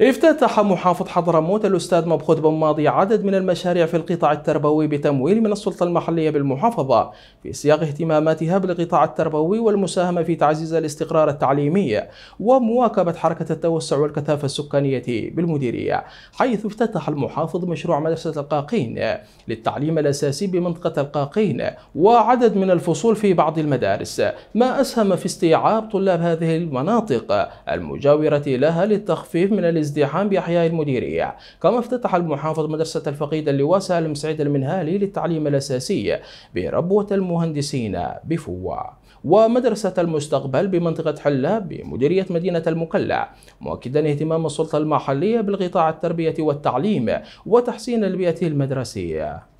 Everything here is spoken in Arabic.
افتتح محافظ حضرموت الأستاذ مبخوت بن ماضي عدد من المشاريع في القطاع التربوي بتمويل من السلطة المحلية بالمحافظة في سياق اهتماماتها بالقطاع التربوي والمساهمة في تعزيز الاستقرار التعليمي ومواكبة حركة التوسع والكثافة السكانية بالمديرية حيث افتتح المحافظ مشروع مدرسة القاقين للتعليم الأساسي بمنطقة القاقين وعدد من الفصول في بعض المدارس ما أسهم في استيعاب طلاب هذه المناطق المجاورة لها للتخفيف من الازدحام بأحياء المديرية كما افتتح المحافظ مدرسة الفقيد اللواء سالم سعيد المنهالي للتعليم الأساسي بربوة المهندسين بفوة ومدرسة المستقبل بمنطقة حلة بمديرية مدينة المقلع مؤكدا اهتمام السلطة المحلية بالقطاع التربية والتعليم وتحسين البيئة المدرسية